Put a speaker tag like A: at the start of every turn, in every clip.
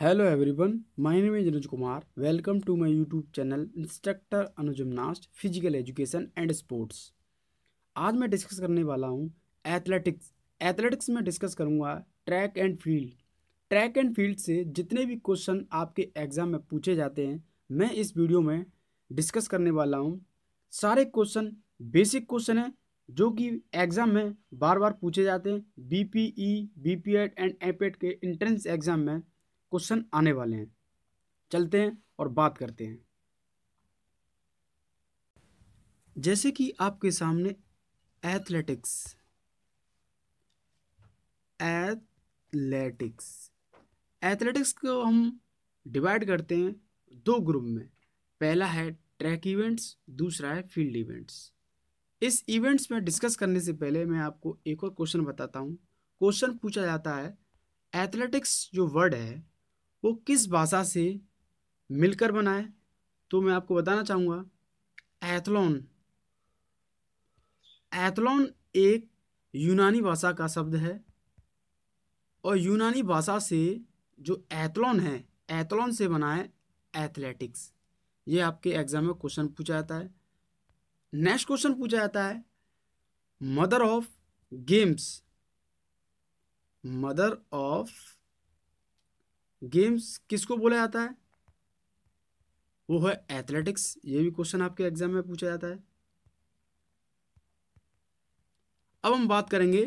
A: hello everyone my name is Anuj Kumar welcome to my YouTube channel instructor Anuj physical education and sports आज मैं discuss करने वाला हूँ athletics athletics में डिस्कस करूँगा track and field track and field से जितने भी क्वेश्चन आपके एग्ज़ाम में पूछे जाते हैं मैं इस वीडियो में डिस्कस करने वाला हूँ सारे क्वेश्चन बेसिक क्वेश्चन हैं जो कि एग्ज़ाम में बार बार पूछे जाते हैं B P E B P Ed and एपेड के इंट्रेंस एग्ज़ाम में क्वेश्चन आने वाले हैं चलते हैं और बात करते हैं जैसे कि आपके सामने एथलेटिक्स एथलेटिक्स एथलेटिक्स को हम डिवाइड करते हैं दो ग्रुप में पहला है ट्रैक इवेंट्स दूसरा है फील्ड इवेंट्स इस इवेंट्स में डिस्कस करने से पहले मैं आपको एक और क्वेश्चन बताता हूँ क्वेश्चन पूछा जाता है एथलेटिक्स जो वर्ड है वो किस भाषा से मिलकर बना है तो मैं आपको बताना चाहूँगा एथलॉन एथलॉन एक यूनानी भाषा का शब्द है और यूनानी भाषा से जो एथलॉन है एथलॉन से बना है एथलेटिक्स ये आपके एग्जाम में क्वेश्चन पूछा जाता है नेक्स्ट क्वेश्चन पूछा जाता है mother of games mother of games किसको बोला जाता है वो है एथलेटिक्स ये भी क्वेश्चन आपके एग्जाम में पूछा जाता है अब हम बात करेंगे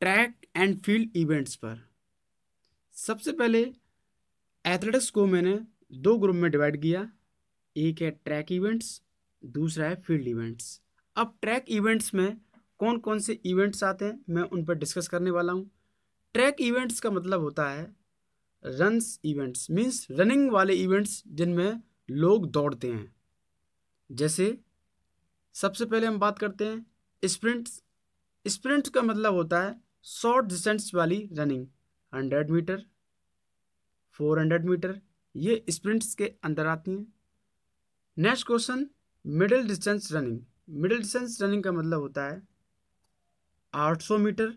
A: ट्रैक एंड फील्ड इवेंट्स पर सबसे पहले एथलेटिक्स को मैंने दो ग्रुप में डिवाइड किया एक है ट्रैक इवेंट्स दूसरा है फील्ड इवेंट्स अब ट्रैक इवेंट्स में कौन कौन से इवेंट्स आते हैं मैं उन पर डिस्कस करने वाला हूँ ट्रैक इवेंट्स का मतलब होता है रन्स इवेंट्स मीन्स रनिंग वाले इवेंट्स जिनमें लोग दौड़ते हैं जैसे सबसे पहले हम बात करते हैं स्प्रिंट्स स्प्रिंट का मतलब होता है शॉर्ट डिस्टेंस वाली running hundred metre four hundred metre ये स्प्रिंट्स के अंदर आती हैं next question middle distance running middle distance running का मतलब होता है आठ सौ मीटर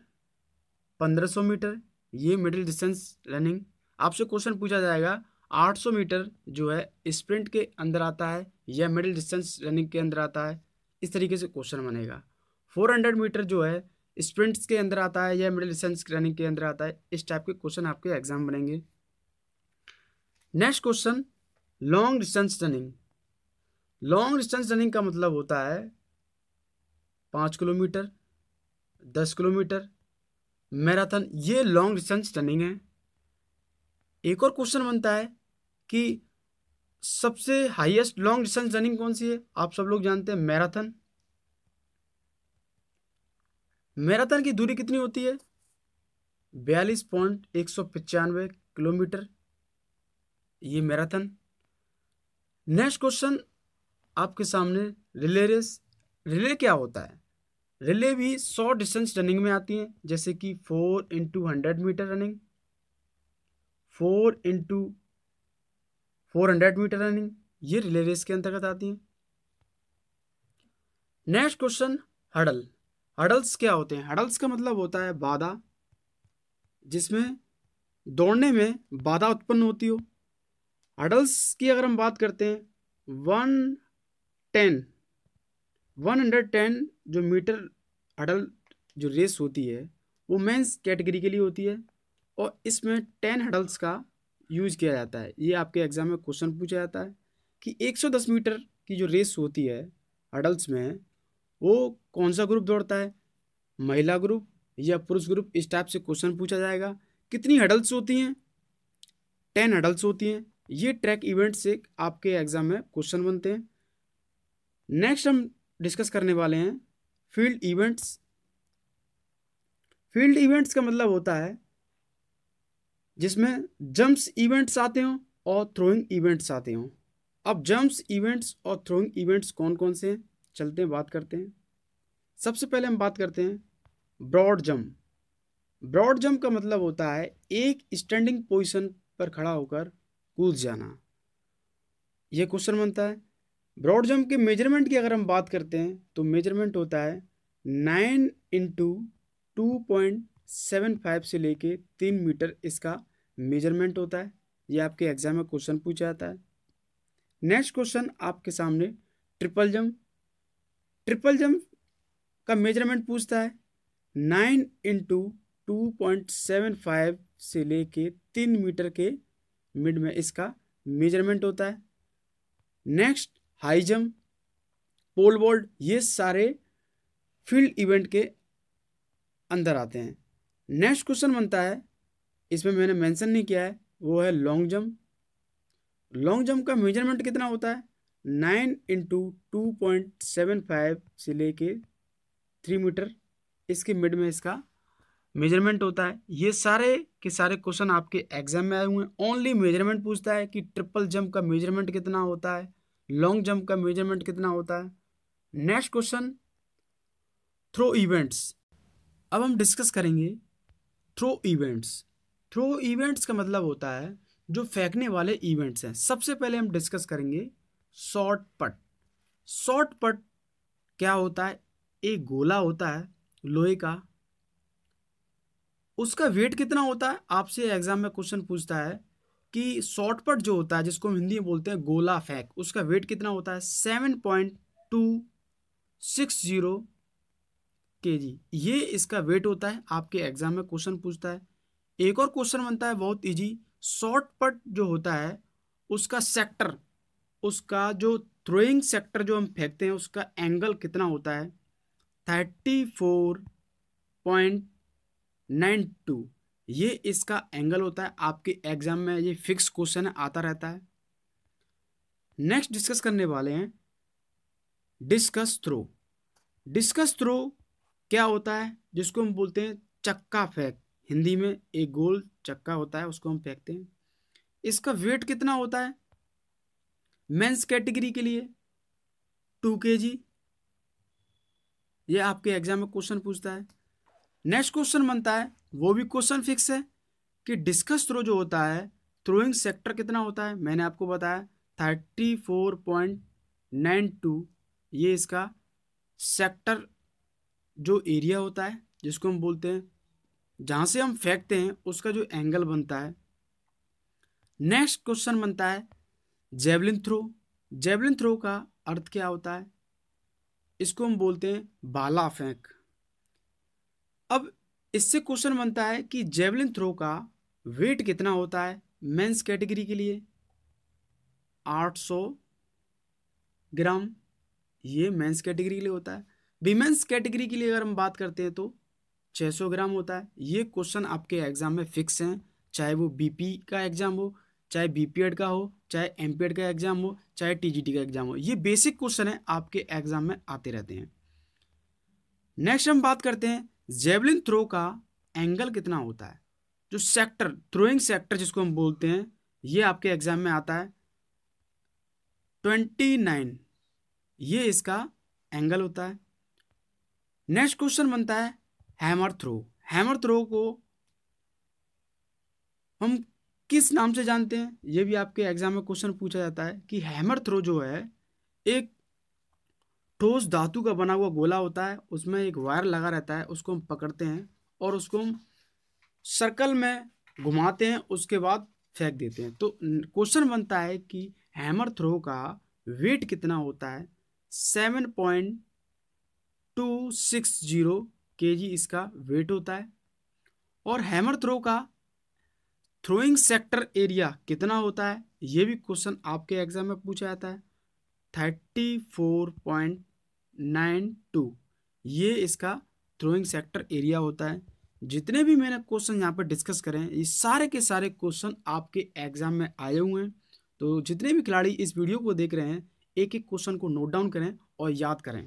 A: पंद्रह सौ मीटर ये मिडिल डिस्टेंस रनिंग आपसे क्वेश्चन पूछा जाएगा 800 मीटर जो है स्प्रिंट के अंदर आता है या मिडिल डिस्टेंस रनिंग के अंदर आता है इस तरीके से क्वेश्चन बनेगा 400 मीटर जो है स्प्रिंट्स के अंदर आता है या मिडिल डिस्टेंस रनिंग के अंदर आता है इस टाइप के क्वेश्चन आपके एग्जाम बनेंगे next question long distance running long distance running का मतलब होता है पाँच किलोमीटर दस किलोमीटर मैराथन ये लॉन्ग डिस्टेंस रनिंग है एक और क्वेश्चन बनता है कि सबसे हाईएस्ट लॉन्ग डिस्टेंस रनिंग कौन सी है आप सब लोग जानते हैं मैराथन मैराथन की दूरी कितनी होती है बयालीस पॉइंट एक सौ पचानवे किलोमीटर ये मैराथन नेक्स्ट क्वेश्चन आपके सामने रिले रेस रिले क्या होता है रिले भी शॉर्ट डिस्टेंस रनिंग में आती हैं जैसे कि four into hundred metre running four into four hundred metre running ये रिले रेस के अंतर्गत आती हैं नेक्स्ट क्वेश्चन हडल हडल्स क्या होते हैं हडल्स का मतलब होता है बाधा जिसमें दौड़ने में बाधा उत्पन्न होती हो हडल्स की अगर हम बात करते हैं one ten one hundred ten जो मीटर हडल जो रेस होती है वो मेंस कैटेगरी के लिए होती है और इसमें टेन हडल्स का यूज़ किया जाता है ये आपके एग्ज़ाम में क्वेश्चन पूछा जाता है कि 110 मीटर की जो रेस होती है हडल्स में वो कौन सा ग्रुप दौड़ता है महिला ग्रुप या पुरुष ग्रुप इस टाइप से क्वेश्चन पूछा जाएगा कितनी हडल्स होती हैं टेन हडल्स होती हैं ये ट्रैक इवेंट से आपके एग्ज़ाम में क्वेश्चन बनते हैं नेक्स्ट हम डिस्कस करने वाले हैं फील्ड इवेंट्स फील्ड इवेंट्स का मतलब होता है जिसमें जंप्स इवेंट्स आते हों और थ्रोइंग इवेंट्स आते हों अब जंप्स इवेंट्स और थ्रोइंग इवेंट्स कौन कौन से हैं चलते हैं बात करते हैं सबसे पहले हम बात करते हैं ब्रॉड जंप ब्रॉड जंप का मतलब होता है एक स्टैंडिंग पोजिशन पर खड़ा होकर कूद जाना यह क्वेश्चन बनता है ब्रॉड जंप के मेजरमेंट की अगर हम बात करते हैं तो मेजरमेंट होता है nine into two point seven five से लेके तीन मीटर इसका मेजरमेंट होता है ये आपके एग्जाम में क्वेश्चन पूछा जाता है नेक्स्ट क्वेश्चन आपके सामने ट्रिपल जम्प ट्रिपल जम्प का मेजरमेंट पूछता है nine into two point seven five से लेके तीन मीटर के मिड में इसका मेजरमेंट होता है next high jump pole vault ये सारे फील्ड इवेंट के अंदर आते हैं नेक्स्ट क्वेश्चन बनता है इसमें मैंने मेंशन नहीं किया है वो है लॉन्ग जंप लॉन्ग जंप का मेजरमेंट कितना होता है nine into two point seven five से लेके थ्री मीटर इसके मिड में इसका मेजरमेंट होता है ये सारे के सारे क्वेश्चन आपके एग्जाम में आए हुए हैं ओनली मेजरमेंट पूछता है कि ट्रिपल जंप का मेजरमेंट कितना होता है लॉन्ग जंप का मेजरमेंट कितना होता है नेक्स्ट क्वेश्चन थ्रो इवेंट्स अब हम डिस्कस करेंगे थ्रो इवेंट्स थ्रो इवेंट्स का मतलब होता है जो फेंकने वाले इवेंट्स हैं सबसे पहले हम डिस्कस करेंगे शॉर्ट पट शॉर्ट पट क्या होता है एक गोला होता है लोहे का उसका वेट कितना होता है आपसे एग्जाम में क्वेश्चन पूछता है कि शॉर्ट पट जो होता है जिसको हम हिंदी में बोलते हैं गोला फेंक उसका वेट कितना होता है seven point two six zero K G ये इसका वेट होता है आपके एग्जाम में क्वेश्चन पूछता है एक और क्वेश्चन बनता है बहुत इजी शॉर्ट पट जो होता है उसका सेक्टर उसका जो थ्रोइंग सेक्टर जो हम फेंकते हैं उसका एंगल कितना होता है thirty four point nine two ये इसका एंगल होता है आपके एग्जाम में ये फिक्स क्वेश्चन आता रहता है नेक्स्ट डिस्कस करने वाले हैं डिस्कस थ्रो डिस्कस थ्रो क्या होता है जिसको हम बोलते हैं चक्का फेंक हिंदी में एक गोल चक्का होता है उसको हम फेंकते हैं इसका वेट कितना होता है मेंस कैटेगरी के लिए टू के जी ये आपके एग्जाम में क्वेश्चन पूछता है नेक्स्ट क्वेश्चन बनता है वो भी क्वेश्चन फिक्स है कि डिस्कस थ्रो जो होता है थ्रोइंग सेक्टर कितना होता है मैंने आपको बताया thirty four point nine two ये इसका सेक्टर जो एरिया होता है जिसको हम बोलते हैं जहां से हम फेंकते हैं उसका जो एंगल बनता है नेक्स्ट क्वेश्चन बनता है जेवलिन थ्रो जेवलिन थ्रो का अर्थ क्या होता है इसको हम बोलते हैं बाला फेंक अब इससे क्वेश्चन बनता है कि जेवलिन थ्रो का वेट कितना होता है मेंस कैटेगरी के लिए 800 ग्राम ये मेंस कैटेगरी के लिए होता है विमेंस कैटेगरी के लिए अगर हम बात करते हैं तो 600 ग्राम होता है ये क्वेश्चन आपके एग्ज़ाम में फिक्स हैं चाहे वो बीपी का एग्ज़ाम हो चाहे बी का हो चाहे एम का एग्ज़ाम हो चाहे टी का एग्ज़ाम हो ये बेसिक क्वेश्चन है आपके एग्ज़ाम में आते रहते हैं नेक्स्ट हम बात करते हैं जेवलिन थ्रो का एंगल कितना होता है जो सेक्टर थ्रोइंग सेक्टर जिसको हम बोलते हैं ये आपके एग्ज़ाम में आता है ट्वेंटी नाइन ये इसका एंगल होता है नेक्स्ट क्वेश्चन बनता है हैमर थ्रो हैमर थ्रो को हम किस नाम से जानते हैं ये भी आपके एग्जाम में क्वेश्चन पूछा जाता है कि हैमर थ्रो जो है एक ठोस धातु का बना हुआ गोला होता है उसमें एक वायर लगा रहता है उसको हम पकड़ते हैं और उसको हम सर्कल में घुमाते हैं उसके बाद फेंक देते हैं तो क्वेश्चन बनता है कि हैमर थ्रो का वेट कितना होता है seven point two six zero K G इसका वेट होता है और हैमर थ्रो का थ्रोइंग सेक्टर एरिया कितना होता है ये भी क्वेश्चन आपके एग्जाम में पूछा जाता है thirty four point nine two ये इसका थ्रोइंग सेक्टर एरिया होता है जितने भी मैंने क्वेश्चन यहाँ पर डिस्कस करें ये सारे के सारे क्वेश्चन आपके एग्जाम में आए हुए हैं तो जितने भी खिलाड़ी इस वीडियो को देख रहे हैं एक एक क्वेश्चन को नोट डाउन करें और याद करें